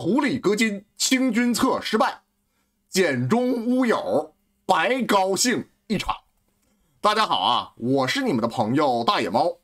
狐狸割金，清君侧失败，简中乌友白高兴一场。大家好啊，我是你们的朋友大野猫。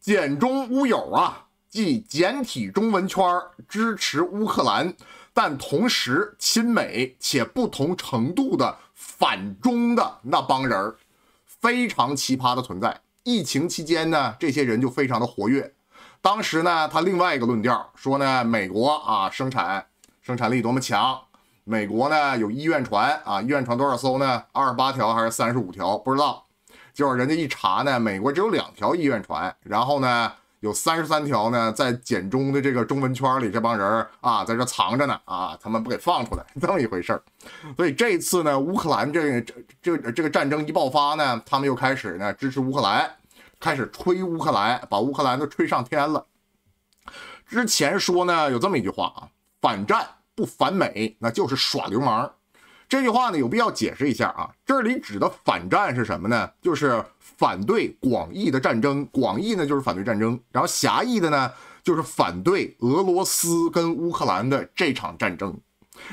简中乌友啊，即简体中文圈支持乌克兰，但同时亲美且不同程度的反中的那帮人儿，非常奇葩的存在。疫情期间呢，这些人就非常的活跃。当时呢，他另外一个论调说呢，美国啊生产生产力多么强，美国呢有医院船啊，医院船多少艘呢？二十八条还是三十五条？不知道。结果人家一查呢，美国只有两条医院船，然后呢有三十三条呢在简中的这个中文圈里，这帮人啊在这藏着呢啊，他们不给放出来，这么一回事儿。所以这次呢，乌克兰这这这这个战争一爆发呢，他们又开始呢支持乌克兰。开始吹乌克兰，把乌克兰都吹上天了。之前说呢，有这么一句话啊：“反战不反美，那就是耍流氓。”这句话呢，有必要解释一下啊。这里指的反战是什么呢？就是反对广义的战争，广义呢就是反对战争，然后狭义的呢就是反对俄罗斯跟乌克兰的这场战争。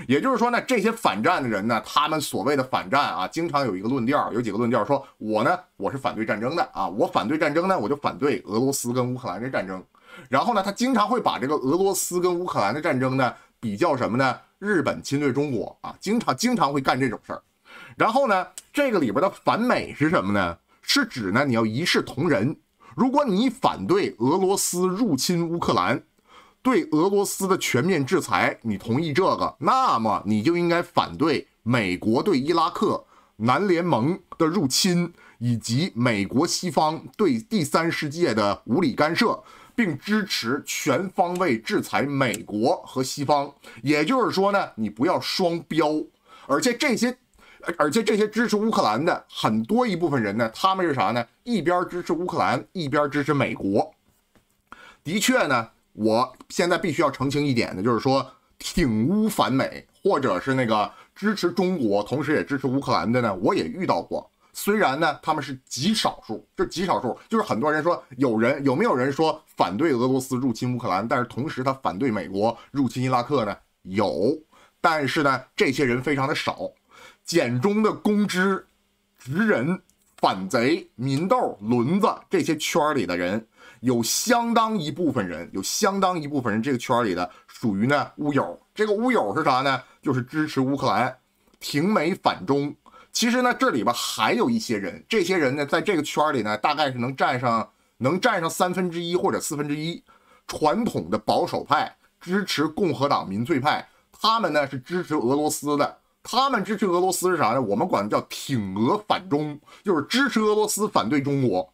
也就是说呢，这些反战的人呢，他们所谓的反战啊，经常有一个论调，有几个论调，说我呢，我是反对战争的啊，我反对战争呢，我就反对俄罗斯跟乌克兰的战争。然后呢，他经常会把这个俄罗斯跟乌克兰的战争呢比较什么呢？日本侵略中国啊，经常经常会干这种事儿。然后呢，这个里边的反美是什么呢？是指呢，你要一视同仁。如果你反对俄罗斯入侵乌克兰，对俄罗斯的全面制裁，你同意这个，那么你就应该反对美国对伊拉克南联盟的入侵，以及美国西方对第三世界的无理干涉，并支持全方位制裁美国和西方。也就是说呢，你不要双标。而且这些，而且这些支持乌克兰的很多一部分人呢，他们是啥呢？一边支持乌克兰，一边支持美国。的确呢。我现在必须要澄清一点的，就是说挺乌反美，或者是那个支持中国，同时也支持乌克兰的呢，我也遇到过。虽然呢，他们是极少数，就极少数，就是很多人说有人有没有人说反对俄罗斯入侵乌克兰，但是同时他反对美国入侵伊拉克呢？有，但是呢，这些人非常的少。简中的公知、直人、反贼、民斗、轮子这些圈里的人。有相当一部分人，有相当一部分人，这个圈儿里的属于呢乌友。这个乌友是啥呢？就是支持乌克兰，挺美反中。其实呢，这里边还有一些人，这些人呢，在这个圈儿里呢，大概是能占上能占上三分之一或者四分之一。传统的保守派支持共和党民粹派，他们呢是支持俄罗斯的。他们支持俄罗斯是啥呢？我们管叫挺俄反中，就是支持俄罗斯，反对中国。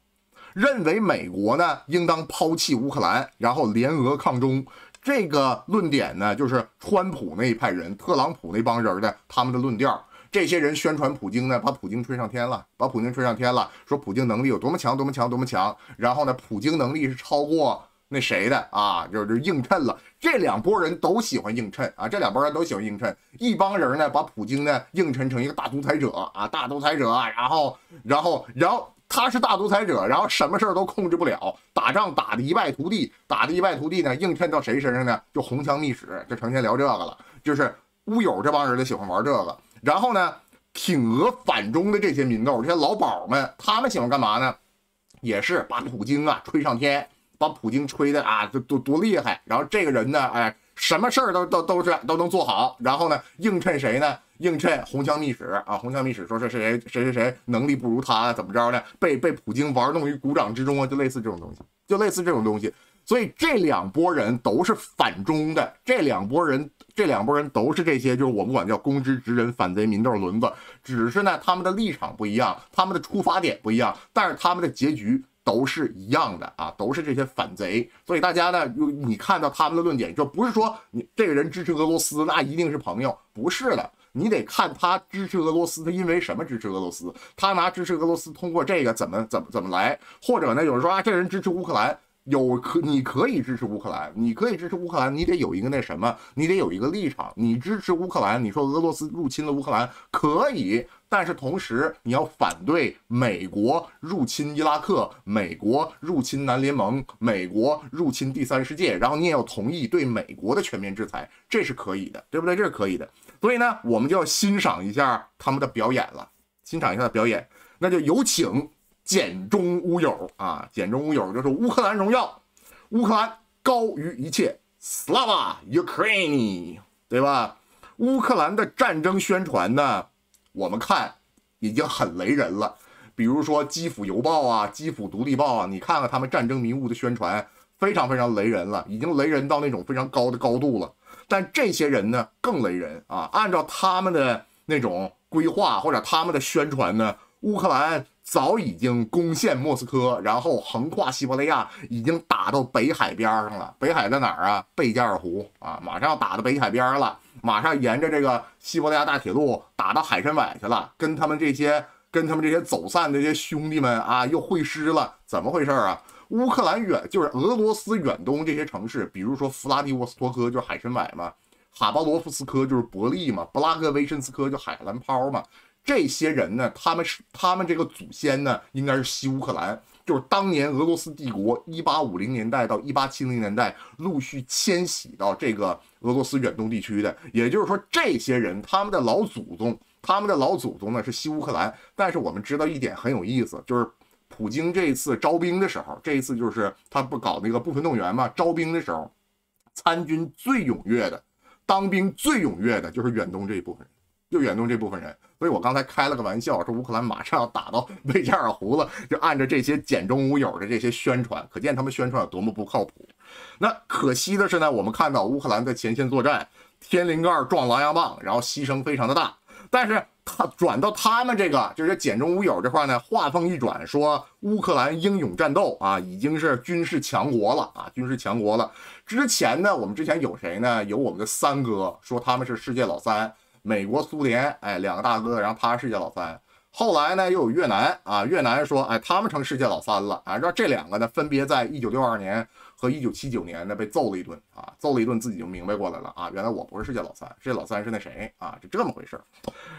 认为美国呢应当抛弃乌克兰，然后联俄抗中。这个论点呢，就是川普那一派人、特朗普那帮人的他们的论调。这些人宣传普京呢，把普京吹上天了，把普京吹上天了，说普京能力有多么强、多么强、多么强。然后呢，普京能力是超过那谁的啊？就是映衬了这两拨人都喜欢映衬啊，这两拨人都喜欢映衬。一帮人呢，把普京呢映衬成一个大独裁者啊，大独裁者。然后，然后，然后。他是大独裁者，然后什么事儿都控制不了，打仗打的一败涂地，打的一败涂地呢，映衬到谁身上呢？就红墙密室，就成天聊这个了，就是乌友这帮人就喜欢玩这个。然后呢，挺俄反中的这些民斗，这些老宝们，他们喜欢干嘛呢？也是把普京啊吹上天，把普京吹的啊多多厉害。然后这个人呢，哎，什么事儿都都都是都能做好。然后呢，映衬谁呢？映衬红墙秘史》啊，红墙秘史》说是谁谁谁谁谁能力不如他，怎么着呢？被被普京玩弄于股掌之中啊！就类似这种东西，就类似这种东西。所以这两拨人都是反中的，这两拨人，这两拨人都是这些，就是我们管叫公知之人，反贼民豆轮子。只是呢，他们的立场不一样，他们的出发点不一样，但是他们的结局都是一样的啊，都是这些反贼。所以大家呢，就你看到他们的论点，就不是说你这个人支持俄罗斯，那一定是朋友，不是的。你得看他支持俄罗斯，他因为什么支持俄罗斯？他拿支持俄罗斯通过这个怎么怎么怎么来？或者呢？有人说啊，这人支持乌克兰，有可你可以支持乌克兰，你可以支持乌克兰，你得有一个那什么，你得有一个立场。你支持乌克兰，你说俄罗斯入侵了乌克兰可以，但是同时你要反对美国入侵伊拉克，美国入侵南联盟，美国入侵第三世界，然后你也要同意对美国的全面制裁，这是可以的，对不对？这是可以的。所以呢，我们就要欣赏一下他们的表演了，欣赏一下表演，那就有请简中乌友啊，简中乌友就是乌克兰荣耀，乌克兰高于一切，Slava Ukraine，对吧？乌克兰的战争宣传呢，我们看已经很雷人了，比如说基辅邮报啊，基辅独立报啊，你看看他们战争迷雾的宣传，非常非常雷人了，已经雷人到那种非常高的高度了。但这些人呢更雷人啊！按照他们的那种规划或者他们的宣传呢，乌克兰早已经攻陷莫斯科，然后横跨西伯利亚，已经打到北海边上了。北海在哪儿啊？贝加尔湖啊！马上要打到北海边了，马上沿着这个西伯利亚大铁路打到海参崴去了，跟他们这些跟他们这些走散的这些兄弟们啊，又会师了。怎么回事啊？乌克兰远就是俄罗斯远东这些城市，比如说弗拉迪沃斯托克就是海参崴嘛，哈巴罗夫斯科就是伯利嘛，布拉格维申斯科就海兰泡嘛。这些人呢，他们是他们这个祖先呢，应该是西乌克兰，就是当年俄罗斯帝国一八五零年代到一八七零年代陆续迁徙到这个俄罗斯远东地区的。也就是说，这些人他们的老祖宗，他们的老祖宗呢是西乌克兰。但是我们知道一点很有意思，就是。普京这一次招兵的时候，这一次就是他不搞那个部分动员嘛？招兵的时候，参军最踊跃的、当兵最踊跃的就是远东这一部分人，就远东这部分人。所以我刚才开了个玩笑，说乌克兰马上要打到贝加尔湖了，就按照这些简中无友的这些宣传，可见他们宣传有多么不靠谱。那可惜的是呢，我们看到乌克兰在前线作战，天灵盖撞狼牙棒，然后牺牲非常的大。但是他转到他们这个就是“简中无友”这块呢，话锋一转，说乌克兰英勇战斗啊，已经是军事强国了啊，军事强国了。之前呢，我们之前有谁呢？有我们的三哥，说他们是世界老三，美国、苏联，哎，两个大哥，然后他是世界老三。后来呢，又有越南啊，越南说，哎，他们成世界老三了啊。让这两个呢，分别在一九六二年。和一九七九年呢，被揍了一顿啊，揍了一顿，自己就明白过来了啊，原来我不是世界老三，世界老三是那谁啊，就这么回事。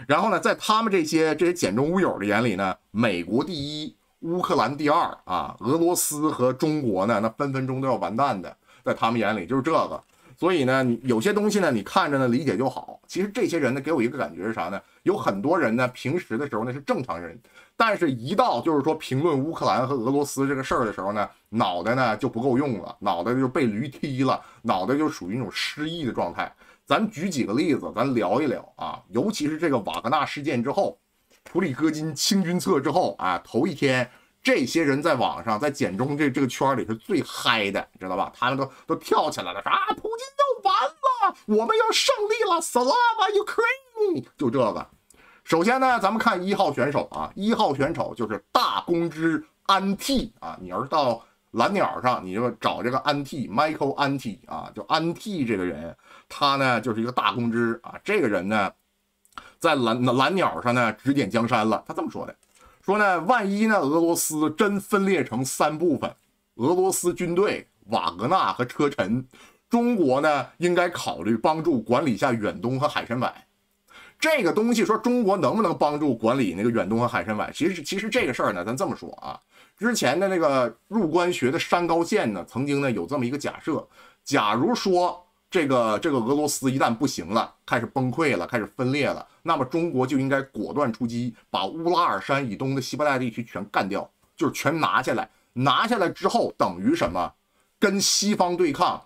然后呢，在他们这些这些“简中乌友”的眼里呢，美国第一，乌克兰第二啊，俄罗斯和中国呢，那分分钟都要完蛋的，在他们眼里就是这个。所以呢，你有些东西呢，你看着呢，理解就好。其实这些人呢，给我一个感觉是啥呢？有很多人呢，平时的时候呢，是正常人。但是，一到就是说评论乌克兰和俄罗斯这个事儿的时候呢，脑袋呢就不够用了，脑袋就被驴踢了，脑袋就属于那种失忆的状态。咱举几个例子，咱聊一聊啊。尤其是这个瓦格纳事件之后，普里戈金清军策之后啊，头一天这些人在网上，在简中这这个圈里是最嗨的，知道吧？他们都都跳起来了，说啊，普京要完了，我们要胜利了，Salva Ukraine，就这个。首先呢，咱们看一号选手啊，一号选手就是大公之安 T 啊。你要是到蓝鸟上，你就找这个安 T Michael 安蒂啊，就安 T 这个人，他呢就是一个大公之啊。这个人呢，在蓝蓝鸟上呢指点江山了。他这么说的，说呢，万一呢俄罗斯真分裂成三部分，俄罗斯军队、瓦格纳和车臣，中国呢应该考虑帮助管理一下远东和海参崴。这个东西说中国能不能帮助管理那个远东和海参崴？其实，其实这个事儿呢，咱这么说啊，之前的那个入关学的山高线呢，曾经呢有这么一个假设：，假如说这个这个俄罗斯一旦不行了，开始崩溃了，开始分裂了，那么中国就应该果断出击，把乌拉尔山以东的西伯利亚地区全干掉，就是全拿下来。拿下来之后等于什么？跟西方对抗。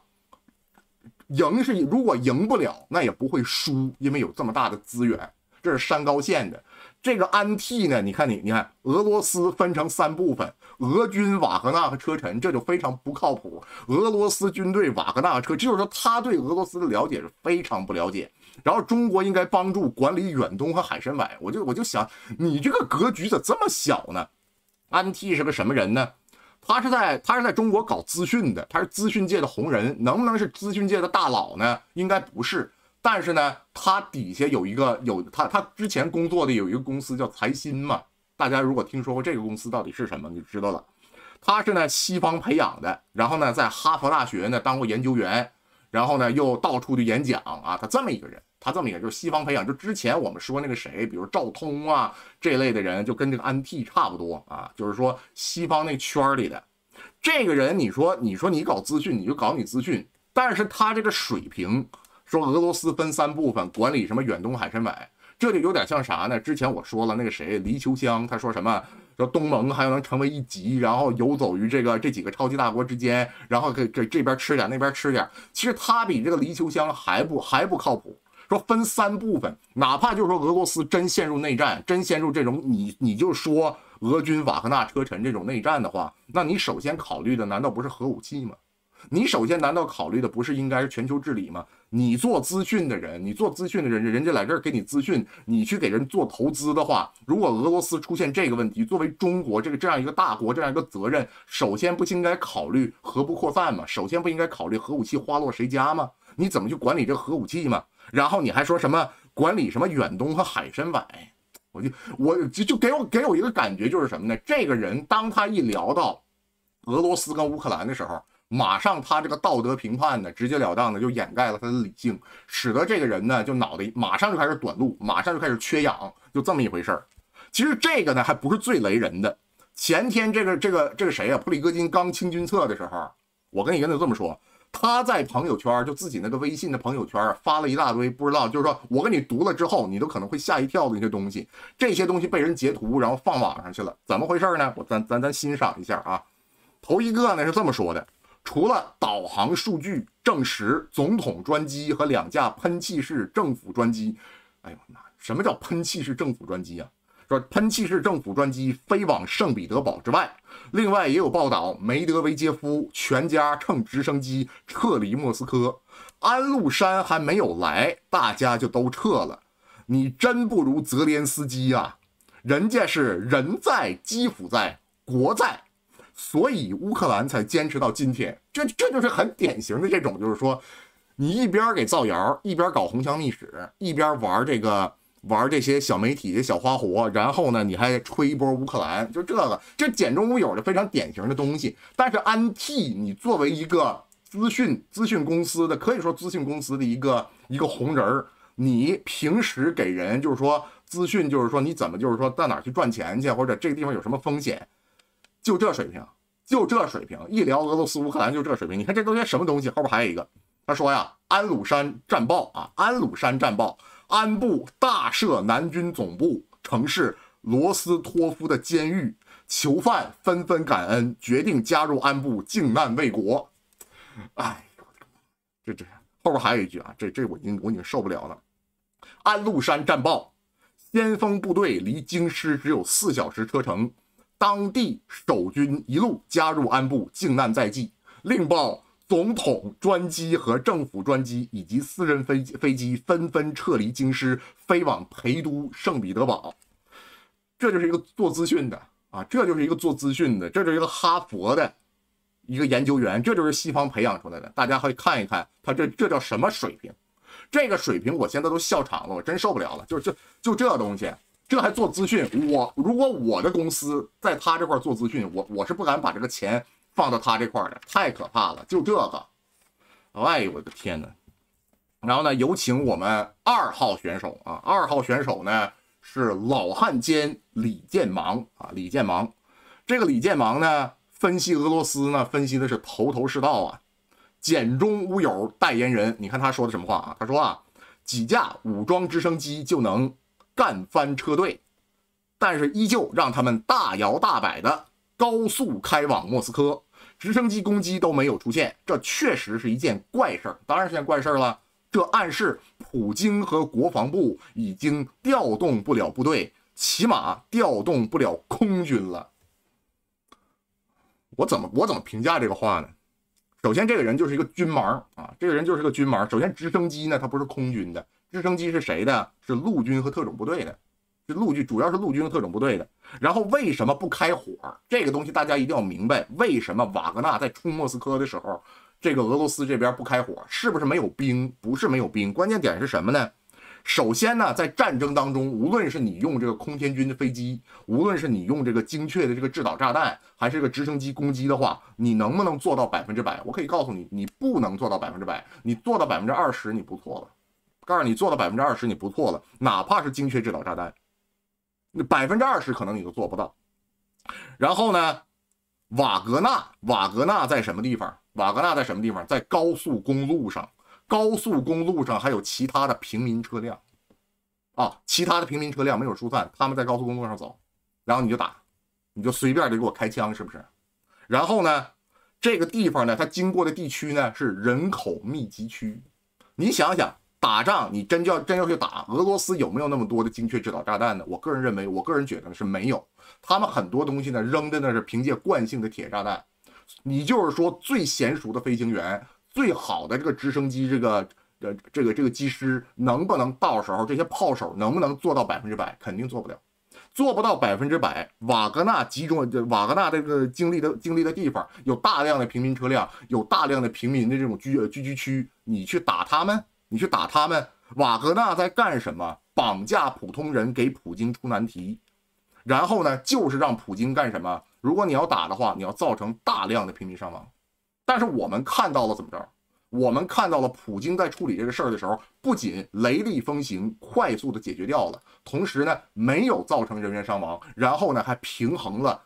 赢是如果赢不了，那也不会输，因为有这么大的资源。这是山高县的这个安替呢？你看你，你看俄罗斯分成三部分：俄军、瓦格纳和车臣，这就非常不靠谱。俄罗斯军队、瓦格纳、车，就是说他对俄罗斯的了解是非常不了解。然后中国应该帮助管理远东和海参崴。我就我就想，你这个格局咋这么小呢？安替是个什么人呢？他是在他是在中国搞资讯的，他是资讯界的红人，能不能是资讯界的大佬呢？应该不是，但是呢，他底下有一个有他他之前工作的有一个公司叫财新嘛，大家如果听说过这个公司到底是什么，你就知道了。他是呢西方培养的，然后呢在哈佛大学呢当过研究员，然后呢又到处去演讲啊，他这么一个人。他这么也就是西方培养，就之前我们说那个谁，比如赵通啊这类的人，就跟这个安替差不多啊，就是说西方那圈儿里的这个人，你说你说你搞资讯，你就搞你资讯，但是他这个水平，说俄罗斯分三部分管理什么远东海参崴，这就有点像啥呢？之前我说了那个谁黎秋香，他说什么说东盟还能成为一级，然后游走于这个这几个超级大国之间，然后给给这边吃点，那边吃点，其实他比这个黎秋香还不还不靠谱。说分三部分，哪怕就是说俄罗斯真陷入内战，真陷入这种你你就说俄军瓦格纳车臣这种内战的话，那你首先考虑的难道不是核武器吗？你首先难道考虑的不是应该是全球治理吗？你做资讯的人，你做资讯的人，人家来这儿给你资讯，你去给人做投资的话，如果俄罗斯出现这个问题，作为中国这个这样一个大国这样一个责任，首先不应该考虑核不扩散吗？首先不应该考虑核武器花落谁家吗？你怎么去管理这核武器吗？然后你还说什么管理什么远东和海参崴，我就我就就给我给我一个感觉就是什么呢？这个人当他一聊到俄罗斯跟乌克兰的时候，马上他这个道德评判呢，直截了当的就掩盖了他的理性，使得这个人呢就脑袋马上就开始短路，马上就开始缺氧，就这么一回事儿。其实这个呢还不是最雷人的，前天这个这个这个谁啊？普里戈金刚清军策的时候，我跟你跟他这么说。他在朋友圈就自己那个微信的朋友圈发了一大堆，不知道就是说我给你读了之后，你都可能会吓一跳的那些东西。这些东西被人截图然后放网上去了，怎么回事呢？我咱咱咱欣赏一下啊。头一个呢是这么说的：除了导航数据证实总统专机和两架喷气式政府专机，哎呦，妈，什么叫喷气式政府专机啊？说喷气式政府专机飞往圣彼得堡之外，另外也有报道，梅德韦杰夫全家乘直升机撤离莫斯科。安禄山还没有来，大家就都撤了。你真不如泽连斯基呀，人家是人在基辅在国在，所以乌克兰才坚持到今天。这这就是很典型的这种，就是说，你一边给造谣，一边搞红墙历史，一边玩这个。玩这些小媒体小花活，然后呢，你还吹一波乌克兰，就这个这简中无友的非常典型的东西。但是安替，你作为一个资讯资讯公司的，可以说资讯公司的一个一个红人，儿，你平时给人就是说资讯，就是说你怎么就是说到哪去赚钱去，或者这个地方有什么风险，就这水平，就这水平。一聊俄罗斯乌克兰就这水平。你看这都些什么东西？后边还有一个，他说呀，安鲁山战报啊，安鲁山战报。安部大赦南军总部城市罗斯托夫的监狱，囚犯纷纷感恩，决定加入安部，靖难卫国。哎呦，这这后边还有一句啊，这这我已经我已经受不了了。安禄山战报：先锋部队离京师只有四小时车程，当地守军一路加入安部，靖难在即。另报。总统专机和政府专机以及私人飞机飞机纷纷撤离京师，飞往陪都圣彼得堡。这就是一个做资讯的啊，这就是一个做资讯的，这就是一个哈佛的一个研究员，这就是西方培养出来的。大家可以看一看，他这这叫什么水平？这个水平我现在都笑场了，我真受不了了。就是就就这东西，这还做资讯？我如果我的公司在他这块做资讯，我我是不敢把这个钱。放到他这块儿的太可怕了，就这个，哎呦我的天哪！然后呢，有请我们二号选手啊，二号选手呢是老汉奸李建芒啊，李建芒。这个李建芒呢，分析俄罗斯呢，分析的是头头是道啊，简中无友代言人。你看他说的什么话啊？他说啊，几架武装直升机就能干翻车队，但是依旧让他们大摇大摆的高速开往莫斯科。直升机攻击都没有出现，这确实是一件怪事儿，当然是件怪事儿了。这暗示普京和国防部已经调动不了部队，起码调动不了空军了。我怎么我怎么评价这个话呢？首先，这个人就是一个军盲啊，这个人就是个军盲。首先，直升机呢，它不是空军的，直升机是谁的？是陆军和特种部队的。陆军主要是陆军特种部队的，然后为什么不开火？这个东西大家一定要明白，为什么瓦格纳在冲莫斯科的时候，这个俄罗斯这边不开火，是不是没有兵？不是没有兵，关键点是什么呢？首先呢，在战争当中，无论是你用这个空天军的飞机，无论是你用这个精确的这个制导炸弹，还是个直升机攻击的话，你能不能做到百分之百？我可以告诉你，你不能做到百分之百，你做到百分之二十你不错了。告诉你做到百分之二十你不错了，哪怕是精确制导炸弹。百分之二十可能你都做不到，然后呢，瓦格纳，瓦格纳在什么地方？瓦格纳在什么地方？在高速公路上，高速公路上还有其他的平民车辆啊，其他的平民车辆没有疏散，他们在高速公路上走，然后你就打，你就随便的给我开枪，是不是？然后呢，这个地方呢，它经过的地区呢是人口密集区，你想想。打仗，你真要真要去打俄罗斯，有没有那么多的精确制导炸弹呢？我个人认为，我个人觉得是没有。他们很多东西呢，扔的那是凭借惯性的铁炸弹。你就是说，最娴熟的飞行员，最好的这个直升机，这个呃，这个这个机师，能不能到时候这些炮手能不能做到百分之百？肯定做不了，做不到百分之百。瓦格纳集中，瓦格纳这个经历的经历的地方，有大量的平民车辆，有大量的平民的这种居呃居居区，你去打他们。你去打他们？瓦格纳在干什么？绑架普通人，给普京出难题。然后呢，就是让普京干什么？如果你要打的话，你要造成大量的平民伤亡。但是我们看到了怎么着？我们看到了普京在处理这个事儿的时候，不仅雷厉风行，快速的解决掉了，同时呢，没有造成人员伤亡，然后呢，还平衡了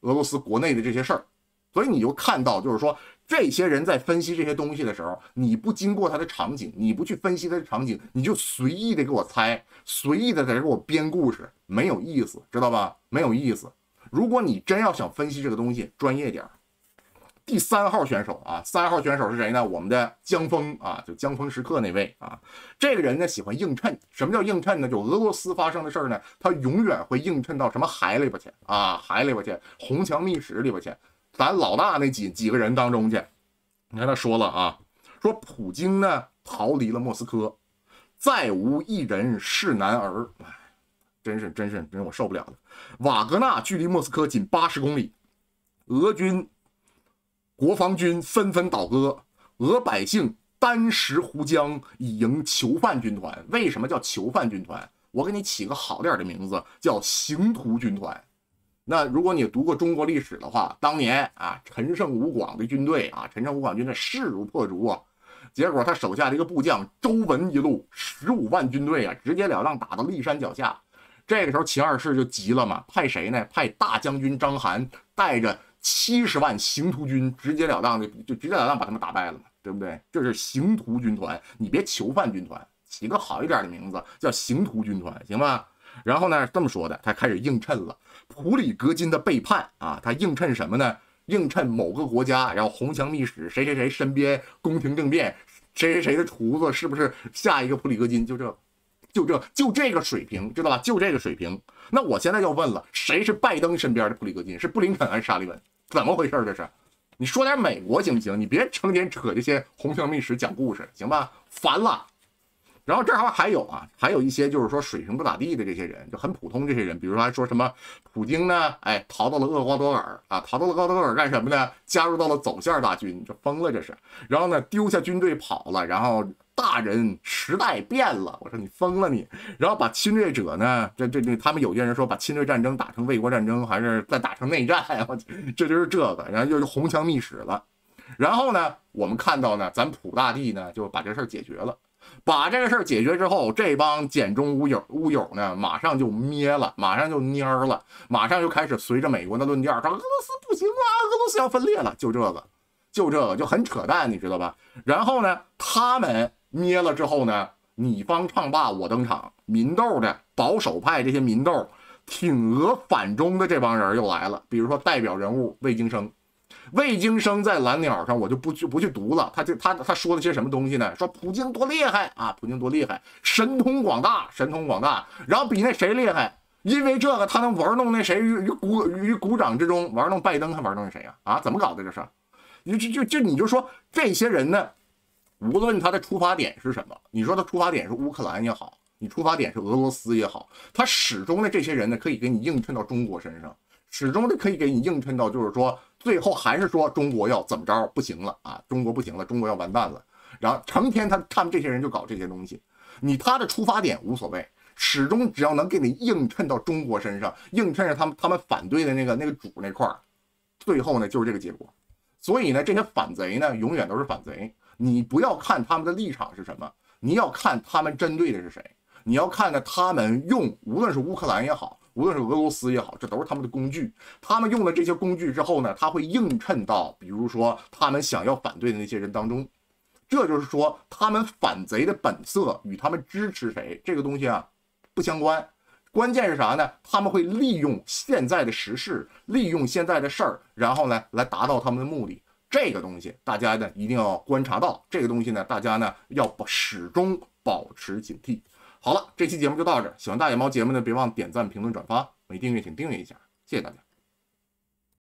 俄罗斯国内的这些事儿。所以你就看到，就是说。这些人在分析这些东西的时候，你不经过他的场景，你不去分析他的场景，你就随意的给我猜，随意的在这给我编故事，没有意思，知道吧？没有意思。如果你真要想分析这个东西，专业点儿。第三号选手啊，三号选手是谁呢？我们的江峰啊，就江峰时刻那位啊，这个人呢喜欢映衬。什么叫映衬呢？就俄罗斯发生的事儿呢，他永远会映衬到什么海里边去啊？海里边去，红墙密室里边去。咱老大那几几个人当中去，你看他说了啊，说普京呢逃离了莫斯科，再无一人是男儿，哎，真是真是真我受不了了。瓦格纳距离莫斯科仅八十公里，俄军国防军纷纷倒戈，俄百姓单食胡浆以迎囚犯军团。为什么叫囚犯军团？我给你起个好点的名字，叫刑徒军团。那如果你读过中国历史的话，当年啊，陈胜吴广的军队啊，陈胜吴广军队势如破竹啊，结果他手下的一个部将周文一路十五万军队啊，直截了当打到骊山脚下，这个时候秦二世就急了嘛，派谁呢？派大将军章邯带着七十万行徒军，直截了当的就直截了当把他们打败了嘛，对不对？这是行徒军团，你别囚犯军团，起个好一点的名字叫行徒军团，行吧？然后呢，这么说的，他开始应衬了。普里戈金的背叛啊，他映衬什么呢？映衬某个国家，然后红墙密史，谁谁谁身边宫廷政变，谁谁谁的厨子是不是下一个普里戈金？就这，就这，就这个水平，知道吧？就这个水平。那我现在要问了，谁是拜登身边的普里戈金？是布林肯还是沙利文？怎么回事？这是，你说点美国行不行？你别成天扯这些红墙密史讲故事，行吧？烦了。然后这还还有啊，还有一些就是说水平不咋地的这些人，就很普通这些人，比如说还说什么普京呢？哎，逃到了厄瓜多尔啊，逃到了厄瓜多尔干什么呢？加入到了走线大军，这疯了这是。然后呢，丢下军队跑了。然后大人时代变了，我说你疯了你。然后把侵略者呢，这这这他们有些人说把侵略战争打成卫国战争，还是再打成内战呀？我这就是这个。然后又是红墙密史了。然后呢，我们看到呢，咱普大帝呢就把这事儿解决了。把这个事儿解决之后，这帮“简中乌友”乌友呢，马上就咩了，马上就蔫儿了，马上就开始随着美国的论调，说俄罗斯不行了，俄罗斯要分裂了，就这个，就这个，就很扯淡，你知道吧？然后呢，他们咩了之后呢，你方唱罢我登场，民斗的保守派这些民斗挺俄反中的这帮人又来了，比如说代表人物魏京生。魏京生在蓝鸟上，我就不去不去读了。他就他他说了些什么东西呢？说普京多厉害啊！普京多厉害，神通广大，神通广大。然后比那谁厉害？因为这个，他能玩弄那谁于于鼓于鼓掌之中，玩弄拜登，还玩弄谁呀？啊，怎么搞的？这是，你就就就你就说这些人呢，无论他的出发点是什么，你说他出发点是乌克兰也好，你出发点是俄罗斯也好，他始终的这些人呢，可以给你映衬到中国身上，始终的可以给你映衬到，就是说。最后还是说中国要怎么着不行了啊！中国不行了，中国要完蛋了。然后成天他他们这些人就搞这些东西，你他的出发点无所谓，始终只要能给你映衬到中国身上，映衬着他们他们反对的那个那个主那块儿，最后呢就是这个结果。所以呢，这些反贼呢永远都是反贼。你不要看他们的立场是什么，你要看他们针对的是谁，你要看呢他们用无论是乌克兰也好。无论是俄罗斯也好，这都是他们的工具。他们用了这些工具之后呢，他会映衬到，比如说他们想要反对的那些人当中。这就是说，他们反贼的本色与他们支持谁这个东西啊不相关。关键是啥呢？他们会利用现在的时事，利用现在的事儿，然后呢来达到他们的目的。这个东西大家呢一定要观察到，这个东西呢大家呢要始终保持警惕。好了，这期节目就到这。喜欢大野猫节目呢，别忘点赞、评论、转发。没订阅请订阅一下，谢谢大家。